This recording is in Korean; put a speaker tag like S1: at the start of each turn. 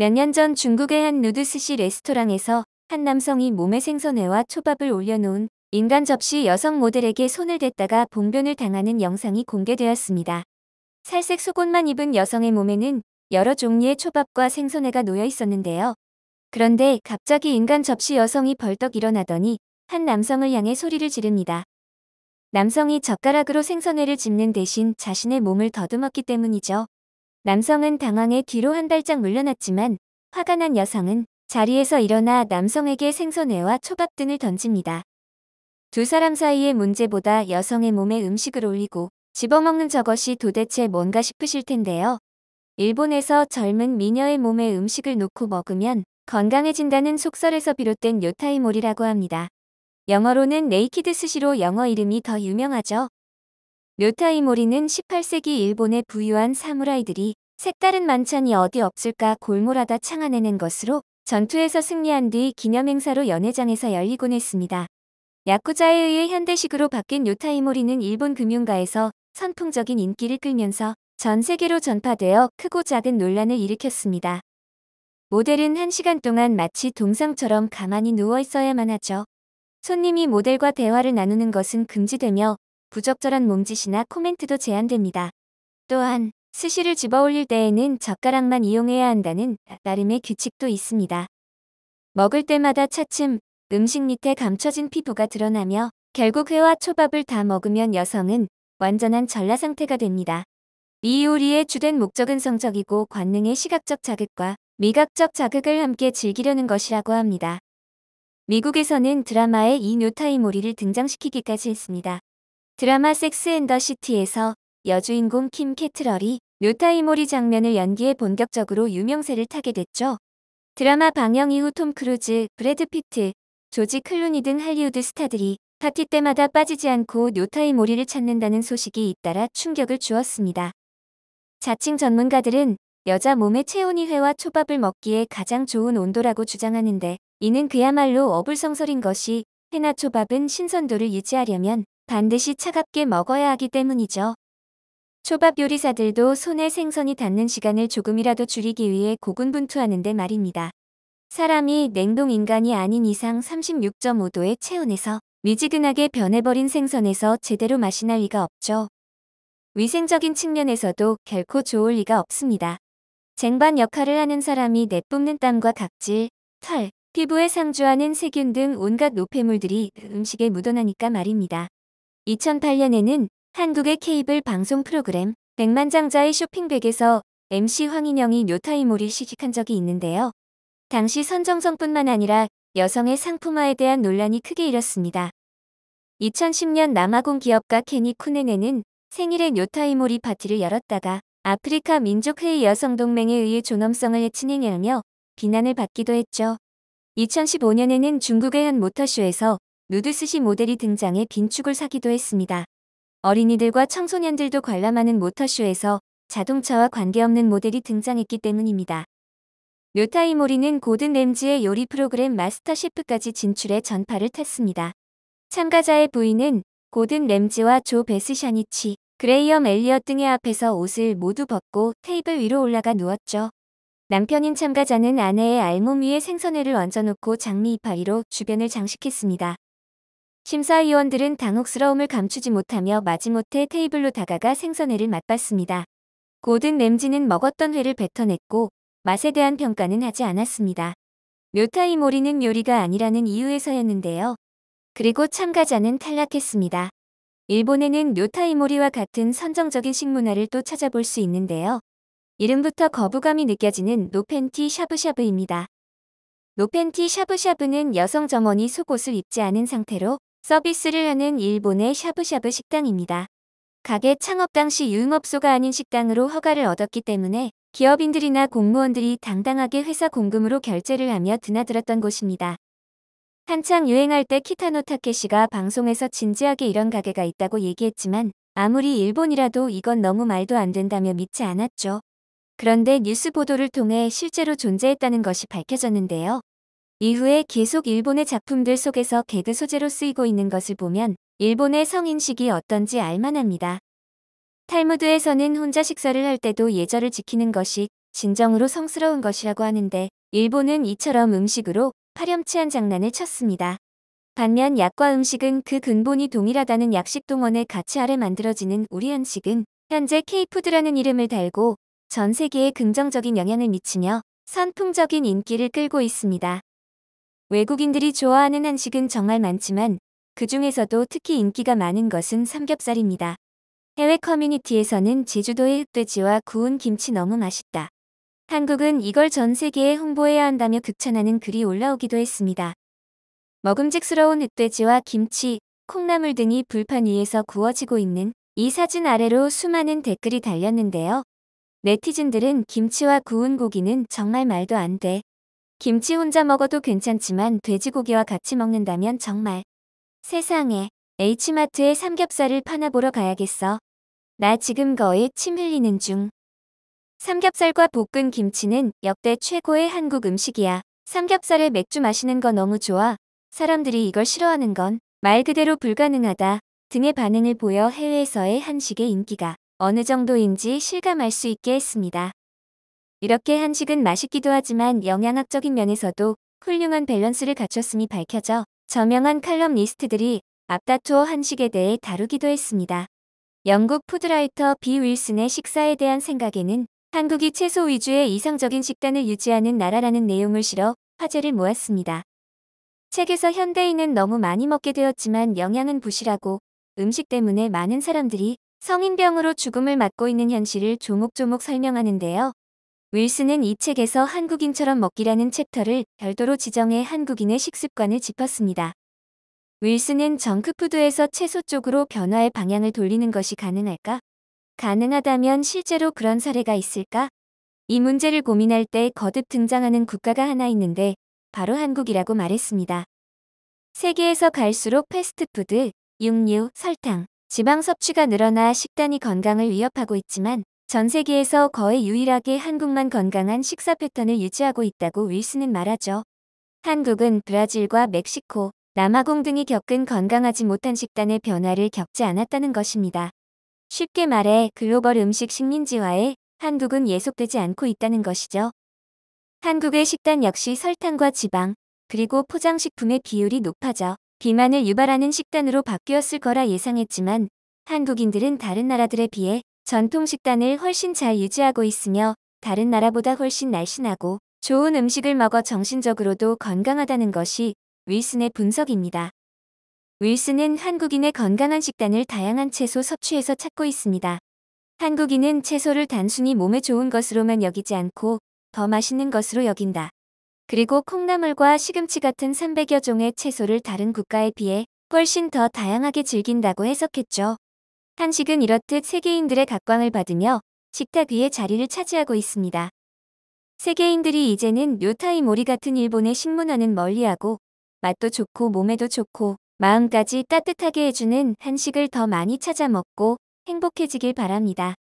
S1: 몇 년 전 중국의 한 누드스시 레스토랑에서 한 남성이 몸에 생선회와 초밥을 올려놓은 인간 접시 여성 모델에게 손을 댔다가 봉변을 당하는 영상이 공개되었습니다. 살색 속옷만 입은 여성의 몸에는 여러 종류의 초밥과 생선회가 놓여 있었는데요. 그런데 갑자기 인간 접시 여성이 벌떡 일어나더니 한 남성을 향해 소리를 지릅니다. 남성이 젓가락으로 생선회를 집는 대신 자신의 몸을 더듬었기 때문이죠. 남성은 당황해 뒤로 한 발짝 물러났지만 화가 난 여성은 자리에서 일어나 남성에게 생선회와 초밥 등을 던집니다. 두 사람 사이의 문제보다 여성의 몸에 음식을 올리고 집어먹는 저것이 도대체 뭔가 싶으실 텐데요. 일본에서 젊은 미녀의 몸에 음식을 놓고 먹으면 건강해진다는 속설에서 비롯된 요타이몰이라고 합니다. 영어로는 네이키드 스시로 영어 이름이 더 유명하죠. 요타이모리는 18세기 일본의 부유한 사무라이들이 색다른 만찬이 어디 없을까 골몰하다 창안해낸 것으로 전투에서 승리한 뒤 기념행사로 연회장에서 열리곤 했습니다. 야쿠자에 의해 현대식으로 바뀐 요타이모리는 일본 금융가에서 선풍적인 인기를 끌면서 전 세계로 전파되어 크고 작은 논란을 일으켰습니다. 모델은 한시간 동안 마치 동상처럼 가만히 누워있어야만 하죠. 손님이 모델과 대화를 나누는 것은 금지되며 부적절한 몸짓이나 코멘트도 제한됩니다. 또한 스시를 집어 올릴 때에는 젓가락만 이용해야 한다는 나름의 규칙도 있습니다. 먹을 때마다 차츰 음식 밑에 감춰진 피부가 드러나며 결국 회와 초밥을 다 먹으면 여성은 완전한 전라 상태가 됩니다. 이 요리의 주된 목적은 성적이고 관능의 시각적 자극과 미각적 자극을 함께 즐기려는 것이라고 합니다. 미국에서는 드라마에 이 뉴타이모리를 등장시키기까지 했습니다. 드라마 섹스 앤더 시티에서 여주인공 킴 캐트럴이 노타이모리 장면을 연기해 본격적으로 유명세를 타게 됐죠. 드라마 방영 이후 톰 크루즈, 브래드 피트, 조지 클루니 등 할리우드 스타들이 파티 때마다 빠지지 않고 노타이모리를 찾는다는 소식이 잇따라 충격을 주었습니다. 자칭 전문가들은 여자 몸의 체온이 회와 초밥을 먹기에 가장 좋은 온도라고 주장하는데 이는 그야말로 어불성설인 것이 회나 초밥은 신선도를 유지하려면 반드시 차갑게 먹어야 하기 때문이죠. 초밥 요리사들도 손에 생선이 닿는 시간을 조금이라도 줄이기 위해 고군분투하는데 말입니다. 사람이 냉동 인간이 아닌 이상 36.5도의 체온에서 미지근하게 변해버린 생선에서 제대로 맛이 날 리가 없죠. 위생적인 측면에서도 결코 좋을 리가 없습니다. 쟁반 역할을 하는 사람이 내뿜는 땀과 각질, 털, 피부에 상주하는 세균 등 온갖 노폐물들이 음식에 묻어나니까 말입니다. 2008년에는 한국의 케이블 방송 프로그램 백만장자의 쇼핑백에서 MC 황인영이 묘타이몰이 시식한 적이 있는데요. 당시 선정성뿐만 아니라 여성의 상품화에 대한 논란이 크게 일었습니다. 2010년 남아공 기업가 케니 쿠네네는 생일에 뇨타이몰이 파티를 열었다가 아프리카 민족회의 여성동맹에 의해 존엄성을 해친이냐며 비난을 받기도 했죠. 2015년에는 중국의 한 모터쇼에서 누드스시 모델이 등장해 빈축을 사기도 했습니다. 어린이들과 청소년들도 관람하는 모터쇼에서 자동차와 관계없는 모델이 등장했기 때문입니다. 묘타이모리는 고든 램즈의 요리 프로그램 마스터 셰프까지 진출해 전파를 탔습니다. 참가자의 부인은 고든 램즈와 조 베스샤니치, 그레이엄 엘리엇 등의 앞에서 옷을 모두 벗고 테이블 위로 올라가 누웠죠. 남편인 참가자는 아내의 알몸 위에 생선회를 얹어놓고 장미 이파리로 주변을 장식했습니다. 심사위원들은 당혹스러움을 감추지 못하며 마지못해 테이블로 다가가 생선회를 맛봤습니다. 고든 램지는 먹었던 회를 뱉어냈고 맛에 대한 평가는 하지 않았습니다. 묘타이모리는 요리가 아니라는 이유에서였는데요. 그리고 참가자는 탈락했습니다. 일본에는 묘타이모리와 같은 선정적인 식문화를 또 찾아볼 수 있는데요. 이름부터 거부감이 느껴지는 노팬티 샤브샤브입니다. 노팬티 샤브샤브는 여성 점원이 속옷을 입지 않은 상태로 서비스를 하는 일본의 샤브샤브 식당입니다. 가게 창업 당시 유흥업소가 아닌 식당으로 허가를 얻었기 때문에 기업인들이나 공무원들이 당당하게 회사 공금으로 결제를 하며 드나들었던 곳입니다. 한창 유행할 때 키타노 타케시가 방송에서 진지하게 이런 가게가 있다고 얘기했지만 아무리 일본이라도 이건 너무 말도 안 된다며 믿지 않았죠. 그런데 뉴스 보도를 통해 실제로 존재했다는 것이 밝혀졌는데요. 이후에 계속 일본의 작품들 속에서 개그 소재로 쓰이고 있는 것을 보면 일본의 성인식이 어떤지 알만합니다. 탈무드에서는 혼자 식사를 할 때도 예절을 지키는 것이 진정으로 성스러운 것이라고 하는데 일본은 이처럼 음식으로 파렴치한 장난을 쳤습니다. 반면 약과 음식은 그 근본이 동일하다는 약식 동원의 가치 아래 만들어지는 우리 음식은 현재 케이푸드라는 이름을 달고 전 세계에 긍정적인 영향을 미치며 선풍적인 인기를 끌고 있습니다. 외국인들이 좋아하는 한식은 정말 많지만 그 중에서도 특히 인기가 많은 것은 삼겹살입니다. 해외 커뮤니티에서는 제주도의 흑돼지와 구운 김치 너무 맛있다. 한국은 이걸 전 세계에 홍보해야 한다며 극찬하는 글이 올라오기도 했습니다. 먹음직스러운 흑돼지와 김치, 콩나물 등이 불판 위에서 구워지고 있는 이 사진 아래로 수많은 댓글이 달렸는데요. 네티즌들은 김치와 구운 고기는 정말 말도 안 돼. 김치 혼자 먹어도 괜찮지만 돼지고기와 같이 먹는다면 정말 세상에 H마트에 삼겹살을 파나 보러 가야겠어. 나 지금 거의 침 흘리는 중. 삼겹살과 볶은 김치는 역대 최고의 한국 음식이야. 삼겹살에 맥주 마시는 거 너무 좋아. 사람들이 이걸 싫어하는 건 말 그대로 불가능하다. 등의 반응을 보여 해외에서의 한식의 인기가 어느 정도인지 실감할 수 있게 했습니다. 이렇게 한식은 맛있기도 하지만 영양학적인 면에서도 훌륭한 밸런스를 갖췄음이 밝혀져 저명한 칼럼 리스트들이 앞다투어 한식에 대해 다루기도 했습니다. 영국 푸드라이터 비 윌슨의 식사에 대한 생각에는 한국이 채소 위주의 이상적인 식단을 유지하는 나라라는 내용을 실어 화제를 모았습니다. 책에서 현대인은 너무 많이 먹게 되었지만 영양은 부실하고 음식 때문에 많은 사람들이 성인병으로 죽음을 맞고 있는 현실을 조목조목 설명하는데요. 윌슨은 이 책에서 한국인처럼 먹기라는 챕터를 별도로 지정해 한국인의 식습관을 짚었습니다. 윌슨은 정크푸드에서 채소 쪽으로 변화의 방향을 돌리는 것이 가능할까? 가능하다면 실제로 그런 사례가 있을까? 이 문제를 고민할 때 거듭 등장하는 국가가 하나 있는데 바로 한국이라고 말했습니다. 세계에서 갈수록 패스트푸드, 육류, 설탕, 지방 섭취가 늘어나 식단이 건강을 위협하고 있지만 전 세계에서 거의 유일하게 한국만 건강한 식사 패턴을 유지하고 있다고 윌스는 말하죠. 한국은 브라질과 멕시코, 남아공 등이 겪은 건강하지 못한 식단의 변화를 겪지 않았다는 것입니다. 쉽게 말해 글로벌 음식 식민지화에 한국은 예속되지 않고 있다는 것이죠. 한국의 식단 역시 설탕과 지방, 그리고 포장식품의 비율이 높아져 비만을 유발하는 식단으로 바뀌었을 거라 예상했지만 한국인들은 다른 나라들에 비해 전통 식단을 훨씬 잘 유지하고 있으며 다른 나라보다 훨씬 날씬하고 좋은 음식을 먹어 정신적으로도 건강하다는 것이 윌슨의 분석입니다. 윌슨은 한국인의 건강한 식단을 다양한 채소 섭취에서 찾고 있습니다. 한국인은 채소를 단순히 몸에 좋은 것으로만 여기지 않고 더 맛있는 것으로 여긴다. 그리고 콩나물과 시금치 같은 300여 종의 채소를 다른 국가에 비해 훨씬 더 다양하게 즐긴다고 해석했죠. 한식은 이렇듯 세계인들의 각광을 받으며 식탁 위에 자리를 차지하고 있습니다. 세계인들이 이제는 요타이 모리 같은 일본의 식문화는 멀리하고 맛도 좋고 몸에도 좋고 마음까지 따뜻하게 해주는 한식을 더 많이 찾아 먹고 행복해지길 바랍니다.